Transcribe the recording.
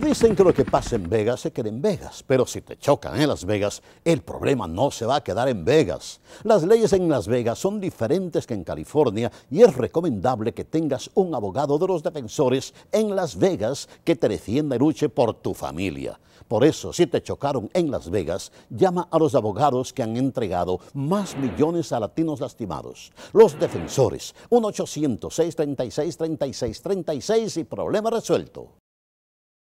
Dicen que lo que pasa en Vegas se queda en Vegas, pero si te chocan en Las Vegas, el problema no se va a quedar en Vegas. Las leyes en Las Vegas son diferentes que en California y es recomendable que tengas un abogado de los defensores en Las Vegas que te defienda y luche por tu familia. Por eso, si te chocaron en Las Vegas, llama a los abogados que han entregado más millones a latinos lastimados. Los defensores, 1 800 636 3636 y problema resuelto.